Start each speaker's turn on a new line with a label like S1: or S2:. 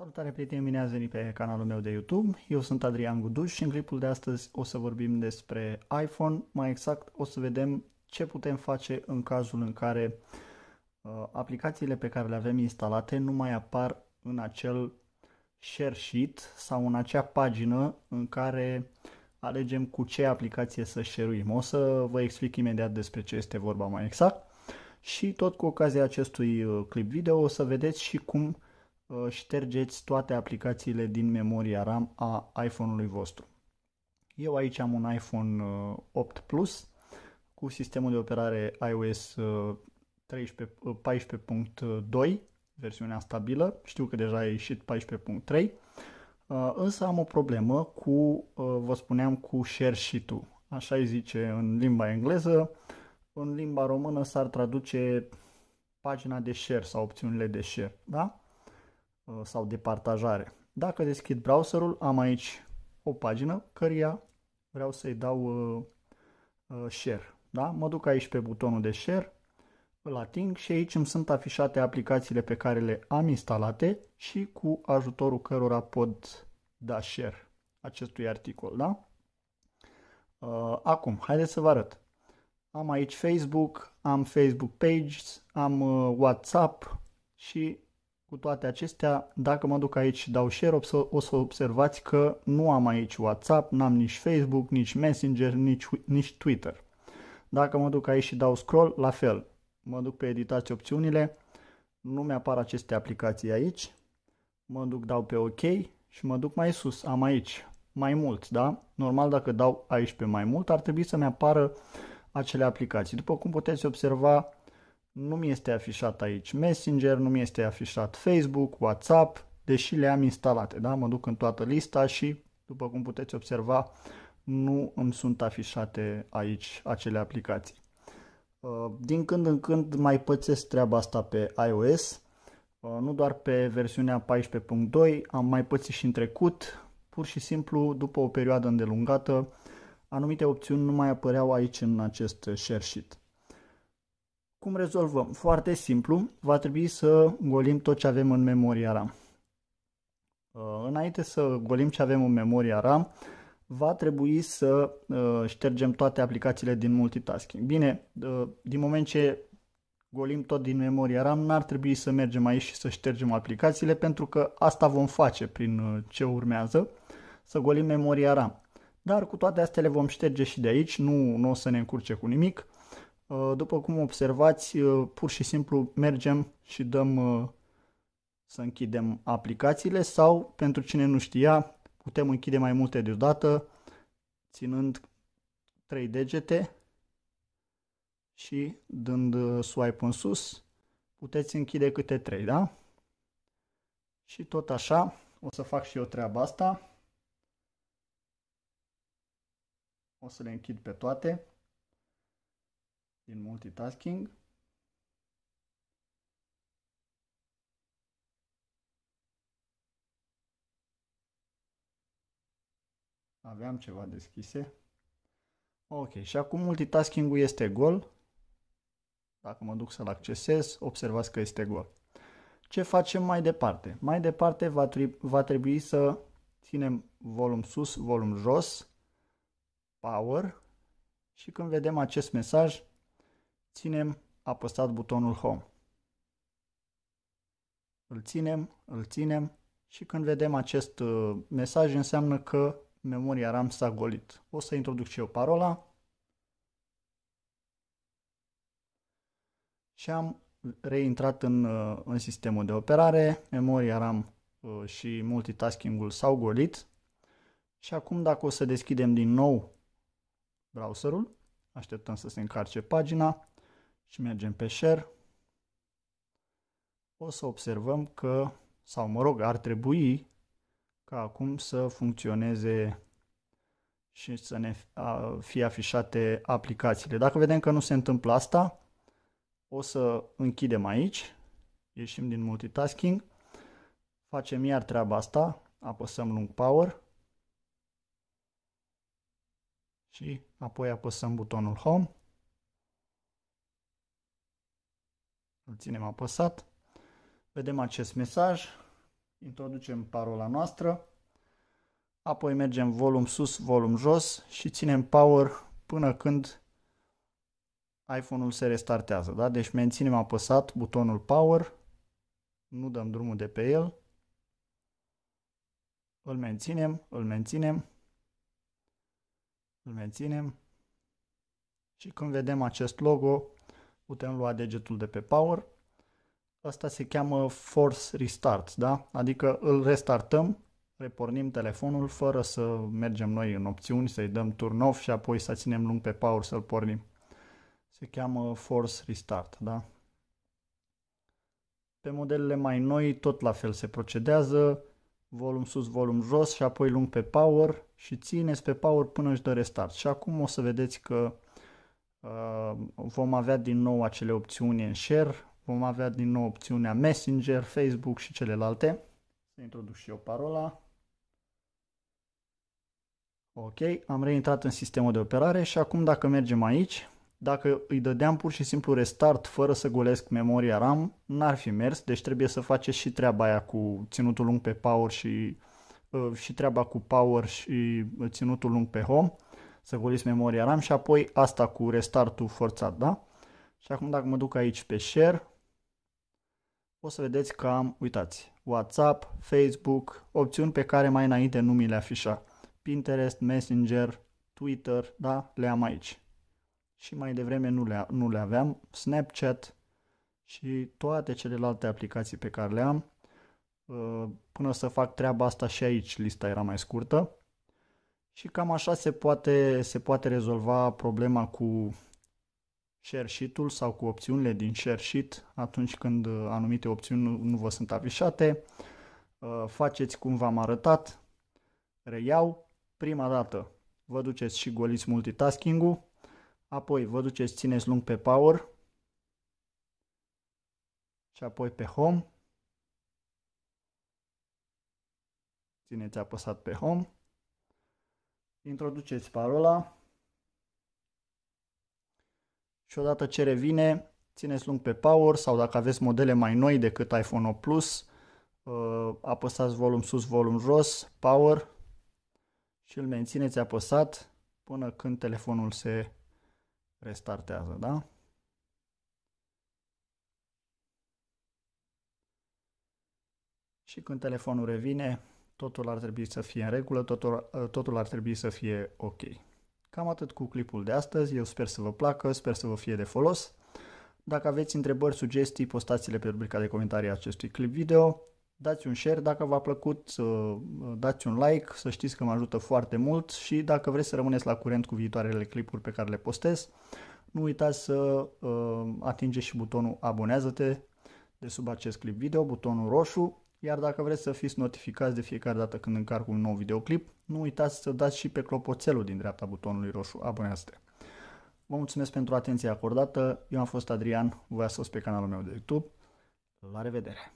S1: Salutare prieteni, bine ați venit pe canalul meu de YouTube. Eu sunt Adrian Guduș și în clipul de astăzi o să vorbim despre iPhone. Mai exact o să vedem ce putem face în cazul în care uh, aplicațiile pe care le avem instalate nu mai apar în acel share sheet sau în acea pagină în care alegem cu ce aplicație să șeruim. O să vă explic imediat despre ce este vorba mai exact și tot cu ocazia acestui uh, clip video o să vedeți și cum Uh, ștergeți toate aplicațiile din memoria RAM a iPhone-ului vostru. Eu aici am un iPhone 8 uh, Plus cu sistemul de operare iOS 14.2, uh, versiunea stabilă, știu că deja a ieșit 14.3, însă am o problemă cu, vă spuneam, cu share sheet-ul. Așa îi zice în limba engleză, în limba română s-ar traduce pagina de share sau opțiunile de share, da? Uh, sau de partajare. Dacă deschid browserul, am aici o pagină căreia vreau să-i dau uh, uh, share. Da? Mă duc aici pe butonul de share, îl ating și aici îmi sunt afișate aplicațiile pe care le am instalate și cu ajutorul cărora pot da share acestui articol. Da? Acum, haideți să vă arăt. Am aici Facebook, am Facebook Pages, am WhatsApp și cu toate acestea, dacă mă duc aici și dau share, o să observați că nu am aici WhatsApp, n-am nici Facebook, nici Messenger, nici, nici Twitter. Dacă mă duc aici și dau scroll, la fel. Mă duc pe editați opțiunile, nu mi-apar aceste aplicații aici. Mă duc, dau pe OK și mă duc mai sus, am aici mai mult, da? Normal dacă dau aici pe mai mult, ar trebui să-mi apară acele aplicații. După cum puteți observa, nu mi este afișat aici Messenger, nu mi este afișat Facebook, WhatsApp, deși le am instalate, da? Mă duc în toată lista și, după cum puteți observa, nu îmi sunt afișate aici acele aplicații. Uh, din când în când mai pățesc treaba asta pe iOS, uh, nu doar pe versiunea 14.2, am mai pățit și în trecut, pur și simplu după o perioadă îndelungată, anumite opțiuni nu mai apăreau aici în acest share sheet. Cum rezolvăm? Foarte simplu, va trebui să golim tot ce avem în memoria RAM. Uh, înainte să golim ce avem în memoria RAM, va trebui să uh, ștergem toate aplicațiile din multitasking. Bine, uh, din moment ce golim tot din memoria RAM, n-ar trebui să mergem aici și să ștergem aplicațiile, pentru că asta vom face prin ce urmează, să golim memoria RAM. Dar cu toate astea le vom șterge și de aici, nu, nu o să ne încurce cu nimic. Uh, după cum observați, uh, pur și simplu mergem și dăm uh, să închidem aplicațiile sau, pentru cine nu știa, putem închide mai multe deodată, ținând 3 degete și dând swipe în sus, puteți închide câte 3, da? Și tot așa, o să fac și eu treaba asta. O să le închid pe toate din multitasking. Aveam ceva deschise. Ok, și acum multitasking-ul este gol. Dacă mă duc să-l accesez, observați că este gol. Ce facem mai departe? Mai departe va, trebui, va trebui să ținem volum sus, volum jos, power și când vedem acest mesaj ținem apăsat butonul Home. Îl ținem, îl ținem și când vedem acest uh, mesaj înseamnă că memoria RAM s-a golit. O să introduc și eu parola și am reintrat în, uh, în sistemul de operare, memoria RAM uh, și multitasking-ul s-au golit și acum dacă o să deschidem din nou browserul, așteptăm să se încarce pagina, și mergem pe share, o să observăm că, sau mă rog, ar trebui ca acum să funcționeze și să ne fie afișate aplicațiile. Dacă vedem că nu se întâmplă asta, o să închidem aici, ieșim din multitasking, facem iar treaba asta, apăsăm lung power și apoi apăsăm butonul home îl ținem apăsat, vedem acest mesaj, introducem parola noastră, apoi mergem volum sus, volum jos și ținem power până când iPhone-ul se restartează. Da? Deci menținem apăsat butonul power, nu dăm drumul de pe el, îl menținem, îl menținem, îl menținem și când vedem acest logo putem lua degetul de pe power. Asta se cheamă force restart, da? Adică îl restartăm, repornim telefonul fără să mergem noi în opțiuni, să-i dăm turn off și apoi să ținem lung pe power să-l pornim. Se cheamă force restart, da? Pe modelele mai noi tot la fel se procedează, volum sus, volum jos și apoi lung pe power și țineți pe power până își dă restart. Și acum o să vedeți că Uh, vom avea din nou acele opțiuni în share, vom avea din nou opțiunea Messenger, Facebook și celelalte. Să introduc și eu parola. Ok, am reintrat în sistemul de operare și acum dacă mergem aici, dacă îi dădeam pur și simplu restart fără să golesc memoria RAM, n-ar fi mers, deci trebuie să faceți și treaba aia cu ținutul lung pe power și, uh, și treaba cu power și uh, ținutul lung pe home să goliți memoria RAM și apoi asta cu restartul forțat, da? Și acum dacă mă duc aici pe share, o să vedeți că am, uitați, WhatsApp, Facebook, opțiuni pe care mai înainte nu mi le afișa. Pinterest, Messenger, Twitter, da, le am aici. Și mai devreme nu le, nu le aveam, Snapchat și toate celelalte aplicații pe care le am. Uh, până să fac treaba asta și aici lista era mai scurtă. Și cam așa se poate, se poate rezolva problema cu share sheet-ul sau cu opțiunile din share sheet atunci când anumite opțiuni nu, nu vă sunt afișate. Uh, faceți cum v-am arătat. Reiau. Prima dată vă duceți și goliți multitasking-ul, apoi vă duceți, țineți lung pe power și apoi pe home. Țineți apăsat pe home introduceți parola și odată ce revine, țineți lung pe power sau dacă aveți modele mai noi decât iPhone 8 Plus, uh, apăsați volum sus, volum jos, power și îl mențineți apăsat până când telefonul se restartează, da? Și când telefonul revine, totul ar trebui să fie în regulă, totul, uh, totul ar trebui să fie ok. Cam atât cu clipul de astăzi, eu sper să vă placă, sper să vă fie de folos. Dacă aveți întrebări, sugestii, postați-le pe rubrica de comentarii a acestui clip video. Dați un share dacă v-a plăcut, uh, dați un like, să știți că mă ajută foarte mult și dacă vreți să rămâneți la curent cu viitoarele clipuri pe care le postez, nu uitați să uh, atingeți și butonul abonează-te de sub acest clip video, butonul roșu, iar dacă vreți să fiți notificați de fiecare dată când încarc un nou videoclip, nu uitați să dați și pe clopoțelul din dreapta butonului roșu abonează-te. Vă mulțumesc pentru atenția acordată, eu am fost Adrian, voi ați pe canalul meu de YouTube, la revedere!